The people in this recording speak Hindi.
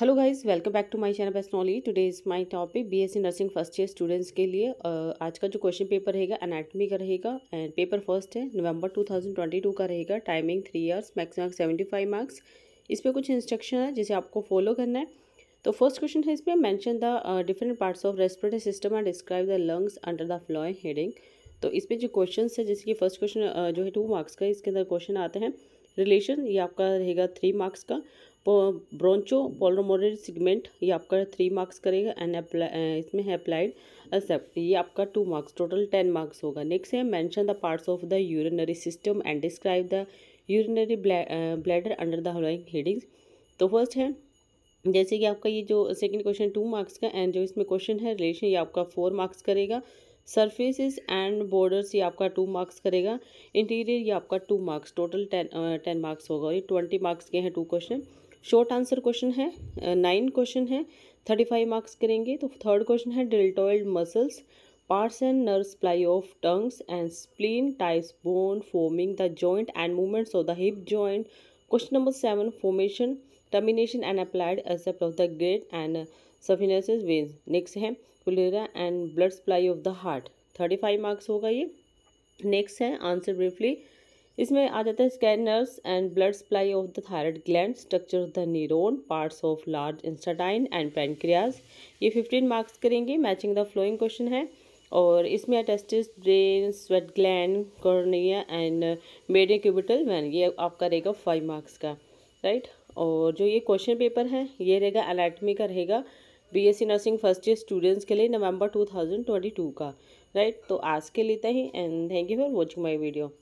hello guys welcome back to my channel best knowledge today is my topic BSc nursing first year students के लिए आज का जो क्वेश्चन पेपर रहेगा एनाटॉमी का रहेगा एंड पेपर फर्स्ट है नवंबर 2022 का रहेगा timing three years maximum seventy five marks इस पर कुछ इंस्ट्रक्शन है जिसे आपको फॉलो करना है तो फर्स्ट क्वेश्चन है इसमें mention the different parts of respiratory system and describe the lungs under the following heading तो इसमें जो क्वेश्चन है जैसे कि फर्स्ट क्वेश्चन जो है टू मार्क्स का इसके अंदर क्वेश्चन आते हैं रिलेशन ये आपका रहेगा थ्री मार्क्स का ब्रोंचो पॉलोमोरल सिगमेंट ये आपका थ्री मार्क्स करेगा एंड अप्लाई इसमें है अप्लाइड एक्सेप्ट ये आपका two marks total ten marks होगा नेक्स्ट है mention the parts of the urinary system and describe the urinary bladder under the following headings तो फर्स्ट है जैसे कि आपका ये जो सेकंड क्वेश्चन टू मार्क्स का एंड जो इसमें क्वेश्चन है रिलेशन ये आपका फोर मार्क्स करेगा सरफेसेस एंड बॉर्डर्स ये आपका टू मार्क्स करेगा इंटीरियर ये आपका two marks total ten ten marks होगा ये ट्वेंटी मार्क्स के हैं two question short answer question है नाइन क्वेश्चन है थर्टी फाइव मार्क्स करेंगे तो थर्ड क्वेश्चन है deltoid muscles parts and nerve supply of tongues and spleen thighs bone forming the joint and movements of the hip joint question number seven Formation, termination and applied aspect of the great and saphenous veins next है कुलेरा and blood supply of the heart thirty five marks होगा ये नेक्स्ट है आंसर ब्रीफली इसमें आ जाता है scanners and blood supply of the thyroid gland structure of the neuron parts of large intestine and pancreas ये फिफ्टीन मार्क्स करेंगे मैचिंग द फ्लोइंग क्वेश्चन है और इसमें testis brain sweat gland cornea and median cubital vein ये आपका रहेगा फाइव मार्क्स का राइट और जो ये क्वेश्चन पेपर है ये रहेगा एनाटमी का रहेगा BSc nursing first year students के लिए November two thousand twenty two का राइट तो आज के लिए इतना ही and thank you for watching my video